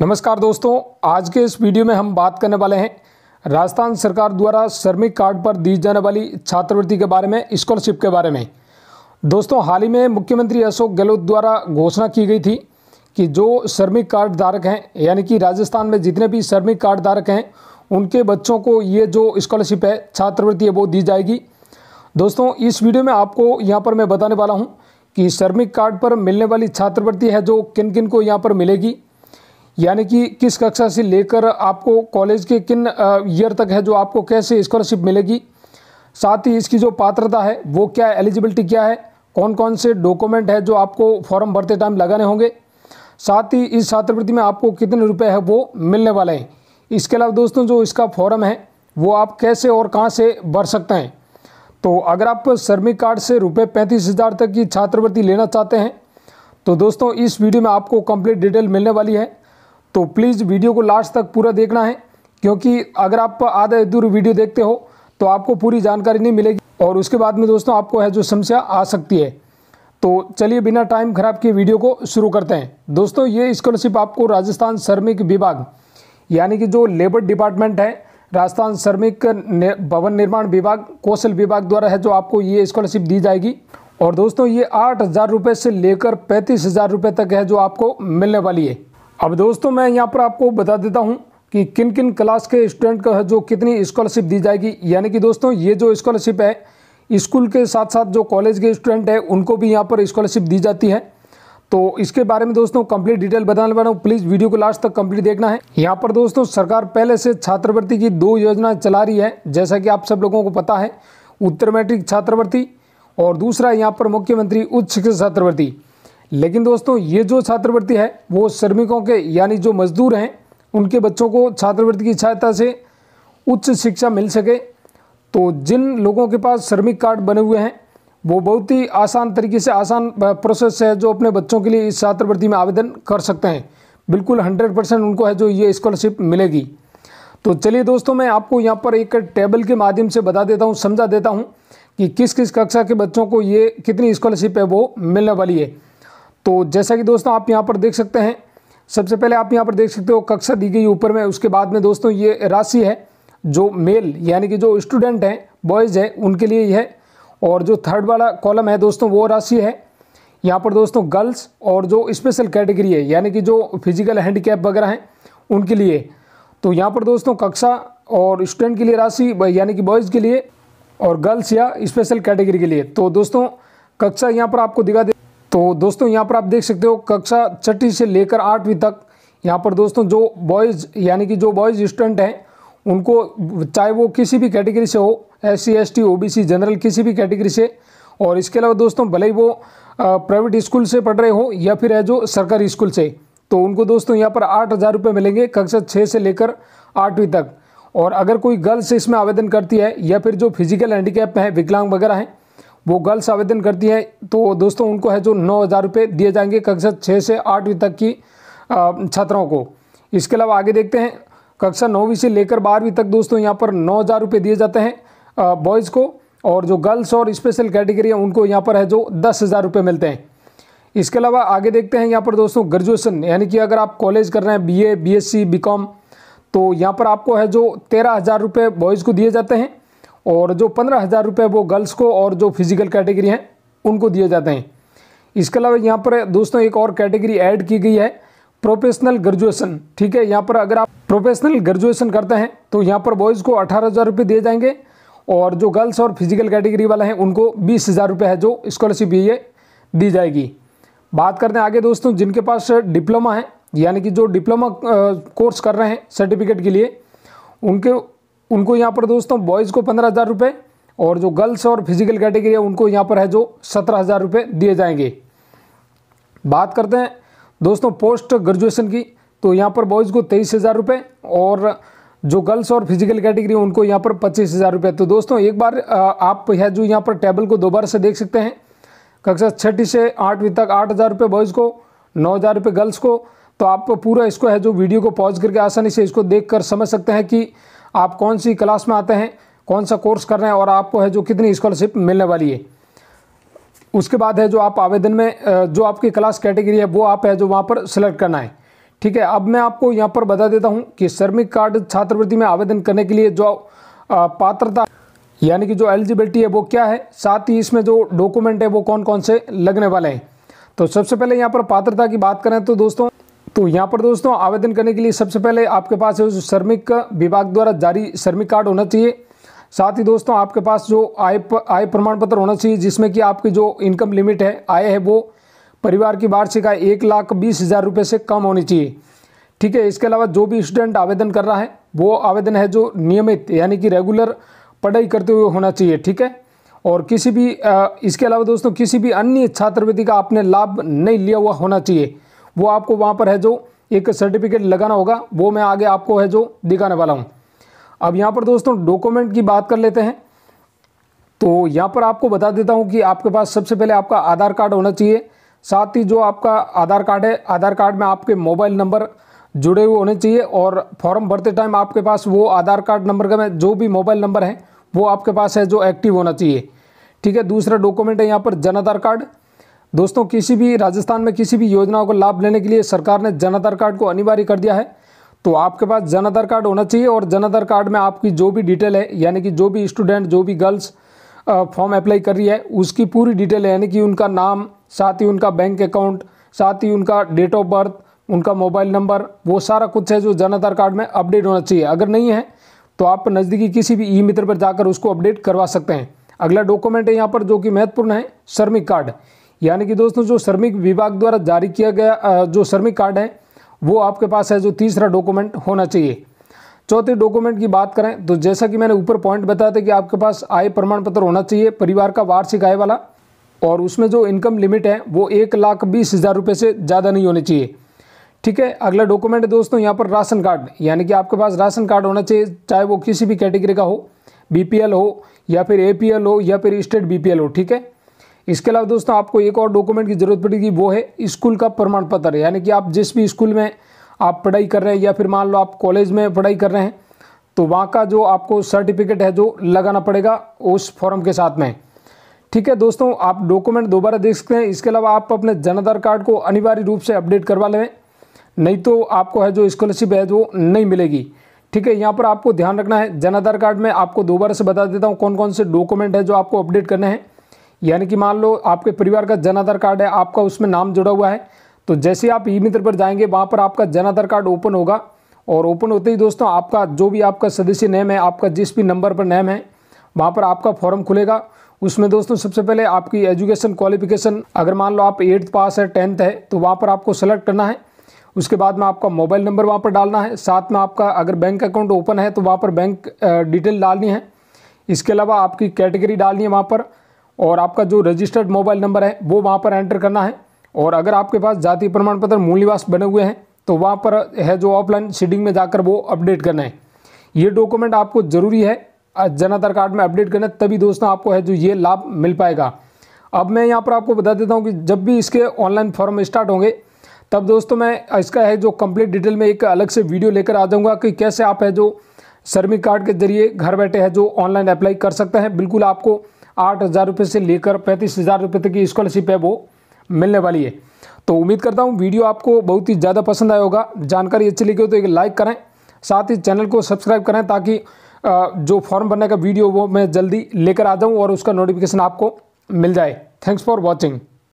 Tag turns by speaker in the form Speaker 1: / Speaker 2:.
Speaker 1: नमस्कार दोस्तों आज के इस वीडियो में हम बात करने वाले हैं राजस्थान सरकार द्वारा श्रमिक कार्ड पर दी जाने वाली छात्रवृत्ति के बारे में स्कॉलरशिप के बारे में दोस्तों हाल ही में मुख्यमंत्री अशोक गहलोत द्वारा घोषणा की गई थी कि जो श्रमिक कार्ड धारक हैं यानी कि राजस्थान में जितने भी श्रमिक कार्ड धारक हैं उनके बच्चों को ये जो स्कॉलरशिप है छात्रवृत्ति है वो दी जाएगी दोस्तों इस वीडियो में आपको यहाँ पर मैं बताने वाला हूँ कि श्रमिक कार्ड पर मिलने वाली छात्रवृत्ति है जो किन किन को यहाँ पर मिलेगी यानी कि किस कक्षा से लेकर आपको कॉलेज के किन ईयर तक है जो आपको कैसे स्कॉलरशिप मिलेगी साथ ही इसकी जो पात्रता है वो क्या है एलिजिबिलिटी क्या है कौन कौन से डॉक्यूमेंट है जो आपको फॉर्म भरते टाइम लगाने होंगे साथ ही इस छात्रवृत्ति में आपको कितने रुपए है वो मिलने वाले हैं इसके अलावा दोस्तों जो इसका फॉर्म है वो आप कैसे और कहाँ से भर सकते हैं तो अगर आप श्रमिक कार्ड से रुपये पैंतीस हज़ार तक की छात्रवृत्ति लेना चाहते हैं तो दोस्तों इस वीडियो में आपको कंप्लीट डिटेल मिलने वाली है तो प्लीज़ वीडियो को लास्ट तक पूरा देखना है क्योंकि अगर आप आधा दूर वीडियो देखते हो तो आपको पूरी जानकारी नहीं मिलेगी और उसके बाद में दोस्तों आपको है जो समस्या आ सकती है तो चलिए बिना टाइम खराब किए वीडियो को शुरू करते हैं दोस्तों ये स्कॉलरशिप आपको राजस्थान श्रमिक विभाग यानी कि जो लेबर डिपार्टमेंट है राजस्थान श्रमिक भवन निर्माण विभाग कौशल विभाग द्वारा है जो आपको ये स्कॉलरशिप दी जाएगी और दोस्तों ये आठ हज़ार रुपये से लेकर पैंतीस हज़ार रुपये तक है जो आपको मिलने वाली है अब दोस्तों मैं यहाँ पर आपको बता देता हूँ कि किन किन क्लास के स्टूडेंट को है जो कितनी स्कॉलरशिप दी जाएगी यानी कि दोस्तों ये जो स्कॉलरशिप है स्कूल के साथ साथ जो कॉलेज के स्टूडेंट हैं उनको भी यहाँ पर स्कॉलरशिप दी जाती है तो इसके बारे में दोस्तों कंप्लीट डिटेल बताने वाला हूँ प्लीज़ वीडियो को लास्ट तक कंप्लीट देखना है यहाँ पर दोस्तों सरकार पहले से छात्रवृत्ति की दो योजना चला रही है जैसा कि आप सब लोगों को पता है उत्तर मैट्रिक छात्रवृत्ति और दूसरा यहाँ पर मुख्यमंत्री उच्च शिक्षा छात्रवृत्ति लेकिन दोस्तों ये जो छात्रवृत्ति है वो श्रमिकों के यानी जो मजदूर हैं उनके बच्चों को छात्रवृत्ति की सहायता से उच्च शिक्षा मिल सके तो जिन लोगों के पास श्रमिक कार्ड बने हुए हैं वो बहुत ही आसान तरीके से आसान प्रोसेस है जो अपने बच्चों के लिए इस छात्रवृत्ति में आवेदन कर सकते हैं बिल्कुल हंड्रेड परसेंट उनको है जो ये स्कॉलरशिप मिलेगी तो चलिए दोस्तों मैं आपको यहाँ पर एक टेबल के माध्यम से बता देता हूँ समझा देता हूँ कि किस किस कक्षा के बच्चों को ये कितनी स्कॉलरशिप है वो मिलने वाली है तो जैसा कि दोस्तों आप यहाँ पर देख सकते हैं सबसे पहले आप यहाँ पर देख सकते हो कक्षा दी गई ऊपर में उसके बाद में दोस्तों ये राशि है जो मेल यानी कि जो स्टूडेंट हैं बॉयज़ हैं उनके लिए है और जो थर्ड वाला कॉलम है दोस्तों वो राशि है यहाँ पर दोस्तों गर्ल्स और जो स्पेशल कैटेगरी है यानी कि जो फिजिकल हैंडीकैप वगैरह हैं उनके लिए तो यहाँ पर दोस्तों कक्षा और स्टूडेंट के लिए राशि यानी कि बॉयज़ के लिए और गर्ल्स या स्पेशल कैटेगरी के लिए तो दोस्तों कक्षा यहाँ पर आपको दिखा दे तो दोस्तों यहाँ पर आप देख सकते हो कक्षा छठी से लेकर आठवीं तक यहाँ पर दोस्तों जो बॉयज़ यानी कि जो बॉयज़ स्टूडेंट हैं उनको चाहे वो किसी भी कैटेगरी से हो S C S T O B C general किसी भी कैटेगरी से और इसके अलावा दोस्तों भले ही वो प्राइवेट स्कूल से पढ़ रहे हो या फिर है जो सरकारी स्कूल से तो उनको दोस्तों यहाँ पर आठ हज़ार रुपये मिलेंगे कक्षा छः से लेकर आठवीं तक और अगर कोई गर्ल्स इसमें आवेदन करती है या फिर जो फिजिकल हैंडीकैप है विकलांग वगैरह हैं वो गर्ल्स आवेदन करती हैं तो दोस्तों उनको है जो नौ हज़ार रुपये दिए जाएंगे कक्षा छः से आठवीं तक की छात्राओं को इसके अलावा आगे देखते हैं कक्षा नौवीं से लेकर बारहवीं तक दोस्तों यहाँ पर नौ हज़ार रुपये दिए जाते हैं बॉयज़ को और जो गर्ल्स और स्पेशल कैटेगरी है उनको यहाँ पर है जो दस हज़ार रुपये मिलते हैं इसके अलावा आगे देखते हैं यहाँ पर दोस्तों ग्रेजुएसन यानी कि अगर आप कॉलेज कर रहे हैं B A B S C B com तो यहाँ पर आपको है जो तेरह हज़ार रुपये बॉयज़ को दिए जाते हैं और जो पंद्रह हज़ार रुपये वो गर्ल्स को और जो फिज़िकल कैटेगरी हैं उनको दिए जाते हैं इसके अलावा यहाँ पर दोस्तों एक और कैटेगरी ऐड की गई है प्रोफेशनल ग्रेजुएशन ठीक है यहाँ पर अगर आप प्रोफेशनल ग्रेजुएशन करते हैं तो यहाँ पर बॉयज़ को अठारह हज़ार रुपये दिए जाएंगे और जो गर्ल्स और फिजिकल कैटेगरी वाले हैं उनको बीस हज़ार रुपये है जो स्कॉलरशिप ये दी जाएगी बात करते हैं आगे दोस्तों जिनके पास डिप्लोमा है यानी कि जो डिप्लोमा कोर्स कर रहे हैं सर्टिफिकेट के लिए उनके उनको यहाँ पर दोस्तों बॉयज़ को पंद्रह हज़ार रुपये और जो गर्ल्स और फिजिकल कैटेगरी है उनको यहाँ पर है जो सत्रह हज़ार रुपये दिए जाएंगे बात करते हैं दोस्तों पोस्ट ग्रेजुएशन की तो यहाँ पर बॉयज़ को तेईस हज़ार रुपये और जो गर्ल्स और फिजिकल कैटेगरी है उनको यहाँ पर पच्चीस हज़ार रुपये तो दोस्तों एक बार आप है जो यहाँ पर टेबल को दोबारा से देख सकते हैं कक्षा छठी से आठवीं तक आठ हज़ार रुपये बॉयज़ को नौ हज़ार रुपये गर्ल्स को तो आप पूरा इसको है जो वीडियो को पॉज करके आसानी से इसको देख कर समझ सकते हैं कि आप कौन सी क्लास में आते हैं कौन सा कोर्स कर रहे हैं और आपको है जो कितनी स्कॉलरशिप मिलने वाली है उसके बाद है जो आप आवेदन में जो आपकी क्लास कैटेगरी है वो आप है जो वहाँ पर सिलेक्ट करना है ठीक है अब मैं आपको यहाँ पर बता देता हूँ कि श्रमिक कार्ड छात्रवृत्ति में आवेदन करने के लिए जो पात्रता यानी कि जो एलिजिबिलिटी है वो क्या है साथ ही इसमें जो डॉक्यूमेंट है वो कौन कौन से लगने वाले हैं तो सबसे पहले यहाँ पर पात्रता की बात करें तो दोस्तों तो यहाँ पर दोस्तों आवेदन करने के लिए सबसे पहले आपके पास जो श्रमिक विभाग द्वारा जारी श्रमिक कार्ड होना चाहिए साथ ही दोस्तों आपके पास जो आय आय प्रमाण पत्र होना चाहिए जिसमें कि आपकी जो इनकम लिमिट है आय है वो परिवार की वार्षिक आय एक लाख बीस हज़ार रुपये से कम होनी चाहिए ठीक है इसके अलावा जो भी स्टूडेंट आवेदन कर रहा है वो आवेदन है जो नियमित यानी कि रेगुलर पढ़ाई करते हुए होना चाहिए ठीक है और किसी भी इसके अलावा दोस्तों किसी भी अन्य छात्रवृत्ति का आपने लाभ नहीं लिया हुआ होना चाहिए वो आपको वहाँ पर है जो एक सर्टिफिकेट लगाना होगा वो मैं आगे आपको है जो दिखाने वाला हूँ अब यहाँ पर दोस्तों डॉक्यूमेंट की बात कर लेते हैं तो यहाँ पर आपको बता देता हूँ कि आपके पास सबसे पहले आपका आधार कार्ड होना चाहिए साथ ही जो आपका आधार कार्ड है आधार कार्ड में आपके मोबाइल नंबर जुड़े हुए होने चाहिए और फॉर्म भरते टाइम आपके पास वो आधार कार्ड नंबर का जो भी मोबाइल नंबर है वो आपके पास है जो एक्टिव होना चाहिए ठीक है दूसरा डॉक्यूमेंट है यहाँ पर जन आधार कार्ड दोस्तों किसी भी राजस्थान में किसी भी योजनाओं का लाभ लेने के लिए सरकार ने जन आधार कार्ड को अनिवार्य कर दिया है तो आपके पास जन आधार कार्ड होना चाहिए और जन आधार कार्ड में आपकी जो भी डिटेल है यानी कि जो भी स्टूडेंट जो भी गर्ल्स फॉर्म अप्लाई कर रही है उसकी पूरी डिटेल है यानी कि उनका नाम साथ ही उनका बैंक अकाउंट साथ ही उनका डेट ऑफ बर्थ उनका मोबाइल नंबर वो सारा कुछ है जो जन आधार कार्ड में अपडेट होना चाहिए अगर नहीं है तो आप नज़दीकी किसी भी ई मित्र पर जाकर उसको अपडेट करवा सकते हैं अगला डॉक्यूमेंट है यहाँ पर जो कि महत्वपूर्ण है श्रमिक कार्ड यानी कि दोस्तों जो श्रमिक विभाग द्वारा जारी किया गया जो श्रमिक कार्ड है वो आपके पास है जो तीसरा डॉक्यूमेंट होना चाहिए चौथे डॉक्यूमेंट की बात करें तो जैसा कि मैंने ऊपर पॉइंट बताया था कि आपके पास आय प्रमाण पत्र होना चाहिए परिवार का वार्षिक आय वाला और उसमें जो इनकम लिमिट है वो एक लाख बीस हज़ार रुपये से ज़्यादा नहीं होनी चाहिए ठीक है अगला डॉक्यूमेंट है दोस्तों यहाँ पर राशन कार्ड यानी कि आपके पास राशन कार्ड होना चाहिए चाहे वो किसी भी कैटेगरी का हो बी हो या फिर ए हो या फिर स्टेट बी हो ठीक है इसके अलावा दोस्तों आपको एक और डॉक्यूमेंट की ज़रूरत पड़ेगी वो है स्कूल का प्रमाण पत्र यानी कि आप जिस भी स्कूल में आप पढ़ाई कर रहे हैं या फिर मान लो आप कॉलेज में पढ़ाई कर रहे हैं तो वहाँ का जो आपको सर्टिफिकेट है जो लगाना पड़ेगा उस फॉर्म के साथ में ठीक है दोस्तों आप डॉक्यूमेंट दोबारा देख सकते हैं इसके अलावा आप अपने जन आधार कार्ड को अनिवार्य रूप से अपडेट करवा लें नहीं तो आपको है जो स्कॉलरशिप है जो नहीं मिलेगी ठीक है यहाँ पर आपको ध्यान रखना है जन आधार कार्ड में आपको दोबारा से बता देता हूँ कौन कौन से डॉक्यूमेंट है जो आपको अपडेट करने हैं यानी कि मान लो आपके परिवार का जन आधार कार्ड है आपका उसमें नाम जुड़ा हुआ है तो जैसे आप ई मित्र पर जाएंगे वहाँ पर आपका जन आधार कार्ड ओपन होगा और ओपन होते ही दोस्तों आपका जो भी आपका सदस्य नेम है आपका जिस भी नंबर पर नेम है वहाँ पर आपका फॉर्म खुलेगा उसमें दोस्तों सबसे पहले आपकी एजुकेशन क्वालिफिकेशन अगर मान लो आप एट्थ पास है टेंथ है तो वहाँ पर आपको सेलेक्ट करना है उसके बाद में आपका मोबाइल नंबर वहाँ पर डालना है साथ में आपका अगर बैंक अकाउंट ओपन है तो वहाँ पर बैंक डिटेल डालनी है इसके अलावा आपकी कैटेगरी डालनी है वहाँ पर और आपका जो रजिस्टर्ड मोबाइल नंबर है वो वहाँ पर एंटर करना है और अगर आपके पास जाति प्रमाण पत्र मूल निवास बने हुए हैं तो वहाँ पर है जो ऑफलाइन सीडिंग में जाकर वो अपडेट करना है ये डॉक्यूमेंट आपको ज़रूरी है जनाधार कार्ड में अपडेट करना तभी दोस्तों आपको है जो ये लाभ मिल पाएगा अब मैं यहाँ पर आपको बता देता हूँ कि जब भी इसके ऑनलाइन फॉर्म स्टार्ट होंगे तब दोस्तों मैं इसका है जो कंप्लीट डिटेल में एक अलग से वीडियो लेकर आ जाऊँगा कि कैसे आप है जो श्रमिक कार्ड के जरिए घर बैठे है जो ऑनलाइन अप्लाई कर सकते हैं बिल्कुल आपको आठ हज़ार रुपये से लेकर पैंतीस हज़ार रुपये तक की स्कॉलरशिप है वो मिलने वाली है तो उम्मीद करता हूँ वीडियो आपको बहुत ही ज़्यादा पसंद आया होगा जानकारी अच्छी लगी हो तो एक लाइक करें साथ ही चैनल को सब्सक्राइब करें ताकि जो फॉर्म भरने का वीडियो वो मैं जल्दी लेकर आ जाऊँ और उसका नोटिफिकेशन आपको मिल जाए थैंक्स फॉर वॉचिंग